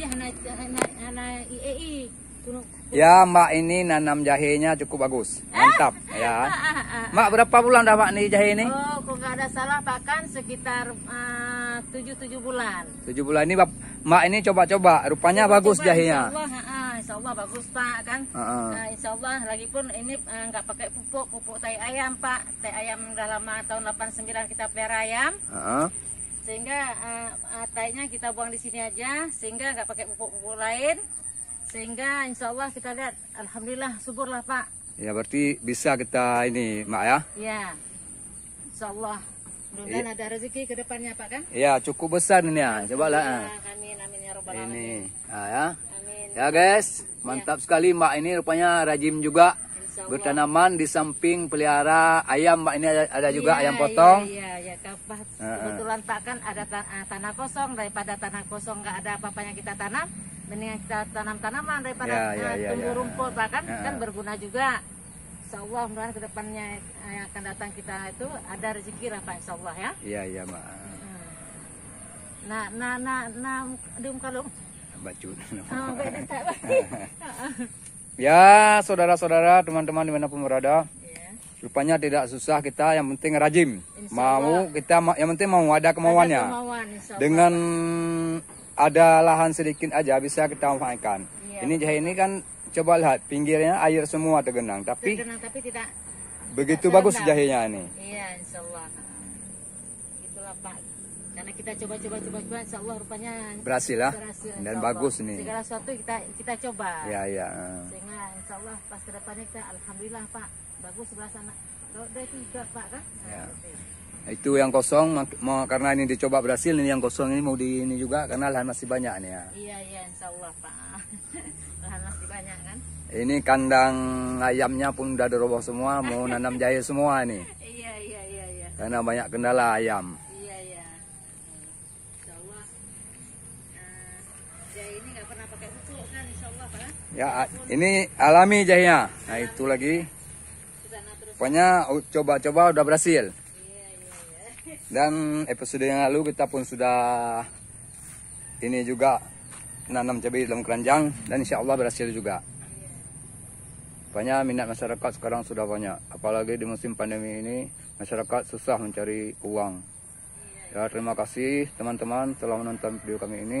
E ya Mak ini nanam jahenya cukup bagus eh? Mantap ya ah, ah, ah. Mak berapa bulan dah Mak nih jahe ini? Oh kalau nggak ada salah bahkan sekitar tujuh tujuh bulan Tujuh bulan ini Mak ini coba-coba rupanya coba, bagus coba, jahenya insya Allah, bagus Pak kan uh -uh. Insya Allah lagi pun ini nggak uh, pakai pupuk Pupuk tai ayam Pak Tai ayam udah lama tahun 89 kita pelihara ayam uh -uh sehingga uh, eh, taiknya eh, kita buang di sini aja sehingga nggak pakai pupuk-pupuk lain sehingga insya Allah kita lihat Alhamdulillah subur lah Pak ya berarti bisa kita ini Mak ya ya insya Allah mudah ya. ada rezeki ke depannya Pak kan ya cukup besar ini ya coba lah ya, amin amin ya robbal ini nah, ya amin. ya guys iya. mantap ya. sekali Mak ini rupanya rajin juga bertanaman di samping pelihara ayam mbak ini ada, juga iya, ayam iya, potong iya iya, iya. kebetulan pak kan ada eh, tanah kosong daripada tanah kosong nggak ada apa apa yang kita tanam mendingan kita tanam tanaman daripada ya, iya, iya, eh, iya tumbuh iya. rumput pak kan kan berguna juga Insyaallah mudah mudah kedepannya eh, yang akan datang kita itu ada rezeki lah Pak Insyaallah ya. Iya iya mbak. Nah nah nah nah dium kalau. Bacun. Oh, Ya, saudara-saudara, teman-teman dimanapun berada. Yeah. Rupanya tidak susah kita, yang penting rajin. Mau kita, yang penting mau ada kemauannya. Ada kemauan, Dengan ada lahan sedikit aja bisa kita manfaatkan. Yeah. Ini jahe ini kan coba lihat pinggirnya air semua tergenang, tapi, tergenang, tapi tidak, begitu tidak bagus terendam. jahenya ini. Iya, yeah, insya Allah. Itulah Pak karena kita coba-coba coba-coba insya Allah rupanya berhasil lah ya? berhasil, dan Allah. bagus nih segala sesuatu kita kita coba ya ya eh. sehingga insya Allah pas kedepannya kita alhamdulillah Pak bagus sebelah sana Roda itu juga Pak kan ya. nah, itu yang kosong mau karena ini dicoba berhasil ini yang kosong ini mau di ini juga karena lahan masih banyak nih ya iya iya insya Allah Pak lahan masih banyak kan ini kandang ayamnya pun udah diroboh semua mau nanam jahe semua nih iya iya iya iya karena banyak kendala ayam ini kan, ya, ya ini alami jahenya nah itu lagi pokoknya coba-coba udah berhasil iya, iya, iya. dan episode yang lalu kita pun sudah ini juga menanam cabai dalam keranjang dan insya Allah berhasil juga banyak minat masyarakat sekarang sudah banyak apalagi di musim pandemi ini masyarakat susah mencari uang ya terima kasih teman-teman telah menonton video kami ini